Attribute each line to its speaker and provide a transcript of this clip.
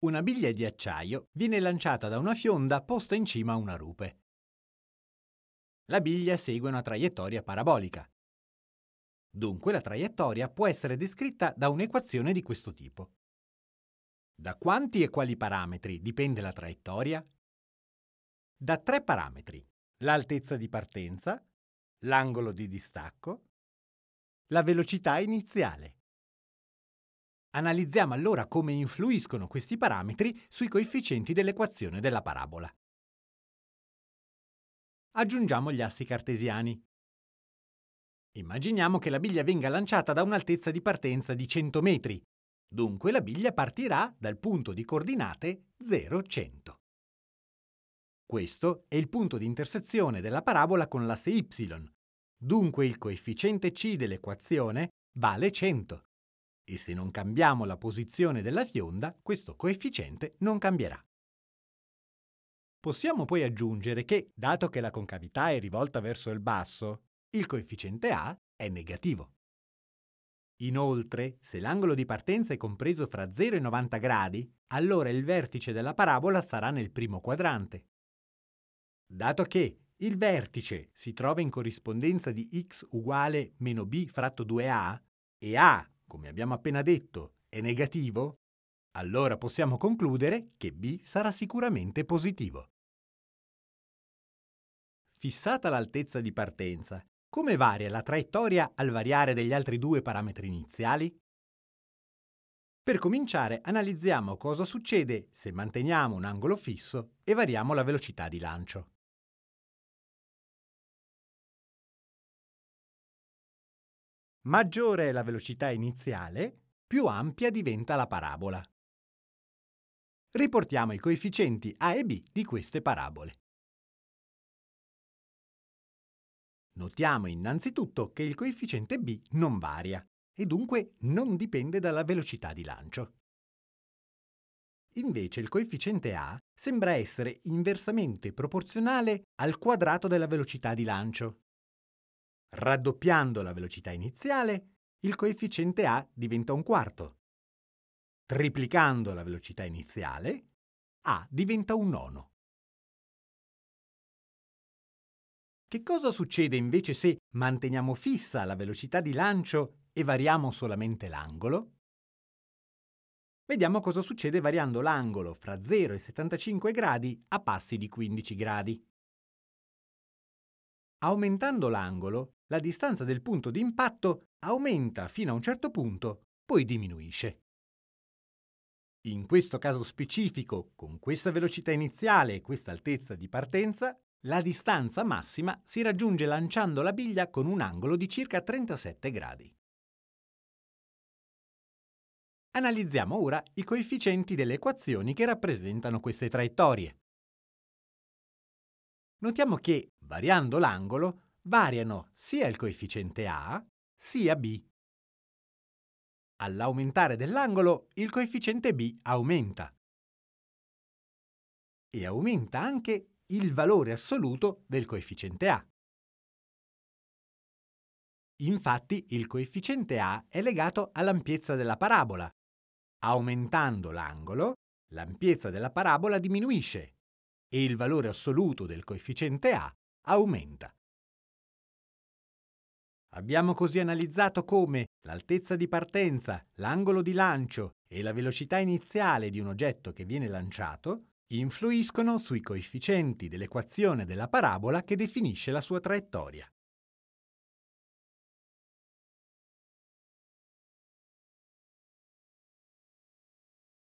Speaker 1: Una biglia di acciaio viene lanciata da una fionda posta in cima a una rupe.
Speaker 2: La biglia segue una traiettoria parabolica. Dunque la traiettoria può essere descritta da un'equazione di questo tipo. Da quanti e quali parametri dipende la traiettoria? Da tre parametri, l'altezza di partenza, l'angolo di distacco, la velocità iniziale. Analizziamo allora come influiscono questi parametri sui coefficienti dell'equazione della parabola. Aggiungiamo gli assi cartesiani. Immaginiamo che la biglia venga lanciata da un'altezza di partenza di 100 metri, dunque la biglia partirà dal punto di coordinate 0, 100. Questo è il punto di intersezione della parabola con l'asse y, dunque il coefficiente c dell'equazione vale 100 e se non cambiamo la posizione della fionda, questo coefficiente non cambierà. Possiamo poi aggiungere che, dato che la concavità è rivolta verso il basso, il coefficiente A è negativo. Inoltre, se l'angolo di partenza è compreso fra 0 e 90 gradi, allora il vertice della parabola sarà nel primo quadrante. Dato che il vertice si trova in corrispondenza di x uguale meno b fratto 2a e a come abbiamo appena detto, è negativo, allora possiamo concludere che B sarà sicuramente positivo. Fissata l'altezza di partenza, come varia la traiettoria al variare degli altri due parametri iniziali? Per cominciare analizziamo cosa succede
Speaker 1: se manteniamo un angolo fisso e variamo la velocità di lancio. maggiore è la velocità iniziale, più ampia diventa la parabola.
Speaker 2: Riportiamo i coefficienti a e b di queste parabole. Notiamo innanzitutto che il coefficiente b non varia e dunque non dipende dalla velocità di lancio. Invece il coefficiente a sembra essere inversamente proporzionale al quadrato della velocità di lancio, Raddoppiando la velocità iniziale,
Speaker 1: il coefficiente A diventa un quarto. Triplicando la velocità iniziale, A diventa un nono.
Speaker 2: Che cosa succede invece se manteniamo fissa la velocità di lancio e variamo solamente l'angolo? Vediamo cosa succede variando l'angolo fra 0 e 75 gradi a passi di 15 gradi. Aumentando l'angolo, la distanza del punto di impatto aumenta fino a un certo punto, poi diminuisce. In questo caso specifico, con questa velocità iniziale e questa altezza di partenza, la distanza massima si raggiunge lanciando la biglia con un angolo di circa 37 gradi.
Speaker 1: Analizziamo ora i coefficienti delle equazioni che rappresentano queste traiettorie. Notiamo che,
Speaker 2: variando l'angolo, variano sia il coefficiente A sia B. All'aumentare dell'angolo il coefficiente B aumenta.
Speaker 1: E aumenta anche il valore assoluto del coefficiente A. Infatti il coefficiente
Speaker 2: A è legato all'ampiezza della parabola. Aumentando l'angolo, l'ampiezza della parabola diminuisce e il valore assoluto del coefficiente A aumenta. Abbiamo così analizzato come l'altezza di partenza, l'angolo di lancio e la velocità iniziale di un oggetto che viene lanciato influiscono sui coefficienti dell'equazione della parabola che
Speaker 1: definisce la sua traiettoria.